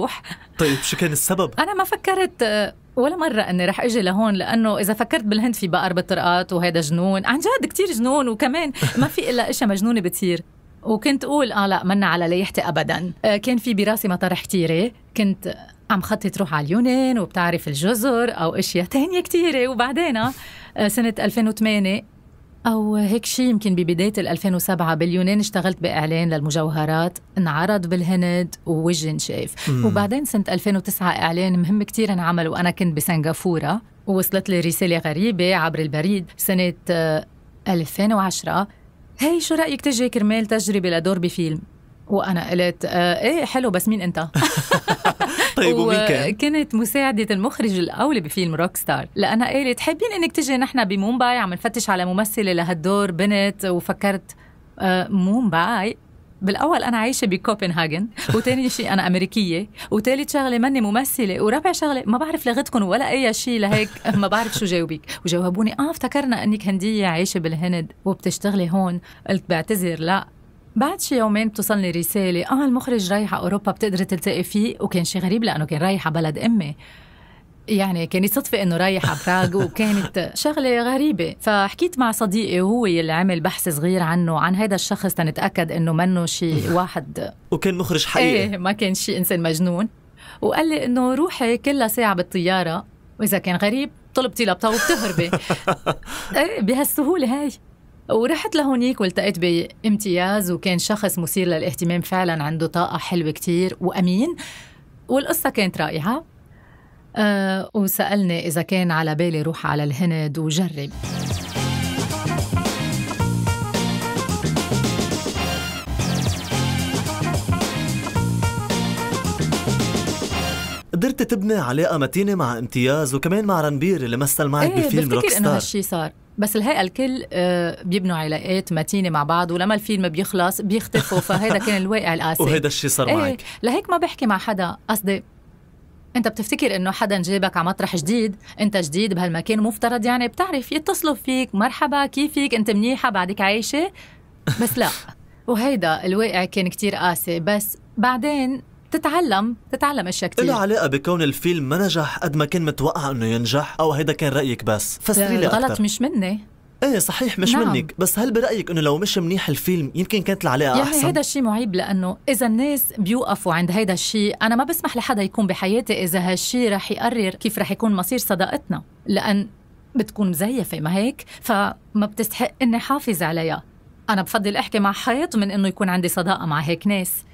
روح طيب شو كان السبب؟ أنا ما فكرت آه، ولا مرة أني رح أجي لهون لأنه إذا فكرت بالهند في بقر بالطرقات وهيدا جنون عن جد كثير جنون وكمان ما في إلا أشياء مجنونة بتصير وكنت أقول آه لا منا على ليحتي أبدا آه، كان في براسي مطرح كثيرة، كنت آه، عم خطط روح على اليونان وبتعرف الجزر أو أشياء تانية كثيرة وبعدين سنة 2008 أو هيك شيء يمكن ببداية 2007 باليونان اشتغلت بإعلان للمجوهرات انعرض بالهند ووجه نشاف وبعدين سنة 2009 إعلان مهم كتير انعمل وأنا كنت بسنغافورة ووصلت لي رسالة غريبة عبر البريد سنة 2010 آه، هي شو رأيك تجي كرمال تجربة لدور بفيلم وأنا قلت آه إيه حلو بس مين أنت؟ طيب ومين كان؟ كانت مساعدة المخرج الأولى بفيلم روك ستار لأنها قالت حابين إنك تجي نحن بمومباي عم نفتش على ممثلة لهالدور بنت وفكرت آه، مومباي بالاول انا عايشه بكوبنهاجن وثاني شيء انا امريكيه وثالث شغله ماني ممثله ورابع شغله ما بعرف لغتكم ولا اي شيء لهيك ما بعرف شو جاوبك وجاوبوني اه افتكرنا انك هنديه عايشه بالهند وبتشتغلي هون قلت بعتذر لا بعد شي يومين بتوصلني رسالة اه المخرج رايح على اوروبا بتقدري تلتقي فيه وكان شي غريب لانه كان رايح على بلد امي يعني كانت صدفة انه رايح على براغ وكانت شغله غريبه فحكيت مع صديقي وهو اللي عمل بحث صغير عنه عن هذا الشخص تنتاكد انه منه شي واحد وكان مخرج حقيقي ايه ما كان شي انسان مجنون وقال لي انه روحي كلها ساعه بالطياره واذا كان غريب طلبتي لابتوب بتهربي ايه بهالسهوله هاي ورحت لهونيك والتقيت بامتياز وكان شخص مثير للاهتمام فعلا عنده طاقة حلوة كتير وأمين والقصة كانت رائعة أه وسألني إذا كان على بالي روح على الهند وجرب قدرت تبني علاقه متينه مع امتياز وكمان مع رنبير اللي مثل معك ايه بفيلم روك ستار انه هالشيء صار بس الهيئه الكل آه، بيبنوا علاقات متينه مع بعض ولما الفيلم بيخلص بيختفوا فهذا كان الواقع القاسي وهذا الشيء صار ايه معك لهيك ما بحكي مع حدا قصدي انت بتفتكر انه حدا جابك على مطرح جديد انت جديد بهالمكان مفترض يعني بتعرف يتصلوا فيك مرحبا كيفك انت منيحه بعدك عايشه بس لا وهيدا الواقع كان كتير قاسي بس بعدين تتعلم تتعلم اشياء كثير له علاقه بكون الفيلم ما نجح قد ما كان متوقع انه ينجح او هيدا كان رايك بس فسري لي غلط مش مني ايه صحيح مش نعم. منك بس هل برايك انه لو مش منيح الفيلم يمكن كانت العلاقه يعني احسن هذا الشيء معيب لانه اذا الناس بيوقفوا عند هيدا الشيء انا ما بسمح لحدا يكون بحياتي اذا هالشيء رح يقرر كيف رح يكون مصير صداقتنا لان بتكون مزيفه ما هيك فما بتستحق اني حافظ عليها انا بفضل احكي مع حيط من انه يكون عندي صداقه مع هيك ناس